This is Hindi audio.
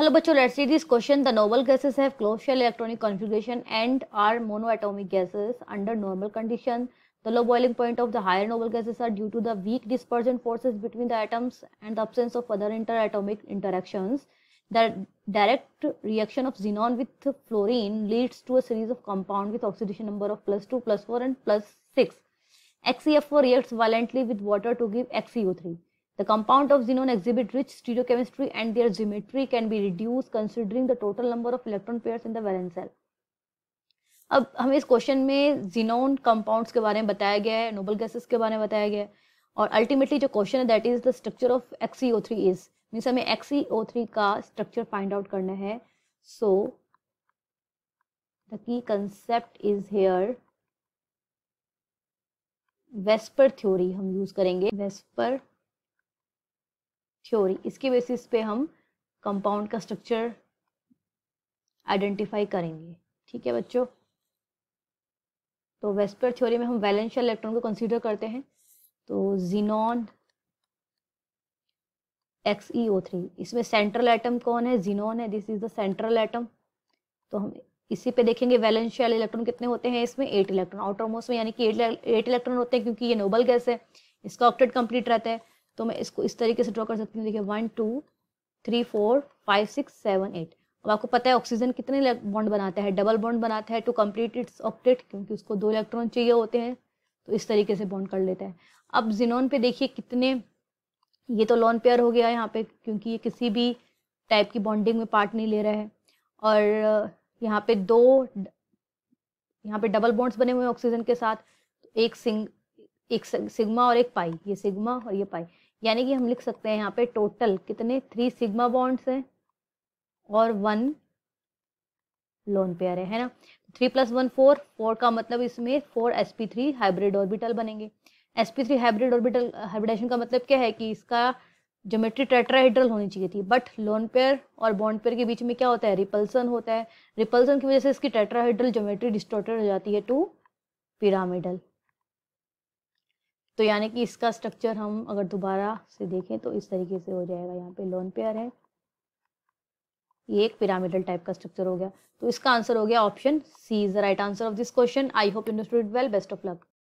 Hello bachcho, let's see this question. The noble gases have closed shell electronic configuration and are monoatomic gases under normal condition. The low boiling point of the higher noble gases are due to the weak dispersion forces between the atoms and the absence of other interatomic interactions. The direct reaction of xenon with fluorine leads to a series of compound with oxidation number of plus 2, plus 4 and plus 6. XeF4 reacts violently with water to give XeO3. The compound of xenon exhibit rich stereochemistry and their geometry can be reduced considering the total number of electron pairs in the valence shell. अब हमें इस क्वेश्चन में जीनोन कंपाउंड्स के बारे में बताया गया है नोबल गैसेस के बारे में बताया गया है और अल्टीमेटली जो क्वेश्चन है that is the structure of X E O three is means हमें एक्सीओ थ्री का स्ट्रक्चर फाइंड आउट करना है so the key concept is here VSEPR theory हम यूज करेंगे वेस्पर थ्योरी इसके बेसिस पे हम कंपाउंड का स्ट्रक्चर आइडेंटिफाई करेंगे ठीक है बच्चों तो वेस्पर थ्योरी में हम वैलेंशियल इलेक्ट्रॉन को कंसीडर करते हैं तो xenon X E O three इसमें सेंट्रल एटम कौन है जीनॉन है this is the central atom तो हम इसी पे देखेंगे वैलेंशियल इलेक्ट्रॉन कितने होते हैं इसमें एट इलेक्ट्रॉन आउटरमोस्ट में यानी कि एट इलेक्ट्रॉन होते हैं क्योंकि ये नोबल गैस है इसका ऑक्टेट कंप्लीट रहता है तो मैं इसको इस तरीके से ड्रॉ कर सकती हूँ देखिए one two three four five six seven eight अब आपको पता है ऑक्सीजन कितने बॉन्ड बनाता है डबल बॉन्ड बनाता है टू कम्प्लीट इट्स ऑक्टेट क्योंकि उसको दो इलेक्ट्रॉन चाहिए होते हैं तो इस तरीके से बॉन्ड कर लेता है अब जिनोन पे देखिए कितने ये तो लॉन पेयर हो गया यहाँ पे क्योंकि ये किसी भी टाइप की बॉन्डिंग में पार्ट नहीं ले रहा है और यहाँ पे दो यहाँ पे डबल बॉन्ड्स बने हुए हैं ऑक्सीजन के साथ एक सिंग एक सिग्मा और एक पाई ये सिग्मा और ये पाई यानी कि हम लिख सकते हैं यहाँ पे टोटल कितने थ्री सिग्मा बॉन्ड्स हैं और वन लोन पेयर है है ना three plus one four four का मतलब इसमें four S P three hybrid orbital बनेंगे S P three hybrid orbital hybridisation का मतलब क्या है कि इसका ज्योमेट्री टेट्राहेड्रल होनी चाहिए थी बट लोन पेयर और बॉन्ड पेयर के बीच में क्या होता है रिपल्सन होता है रिपल्सन की वजह से इसकी टेट्राहेड्रल ज्योमेट्री डिस्टोर्टेड हो जाती है टू पिरामिडल तो यानी कि इसका स्ट्रक्चर हम अगर दोबारा से देखें तो इस तरीके से हो जाएगा यहाँ पे लोन पेयर है ये एक पिरामिडल टाइप का स्ट्रक्चर हो गया तो इसका आंसर हो गया option C is the right answer of this question I hope you understood well best of luck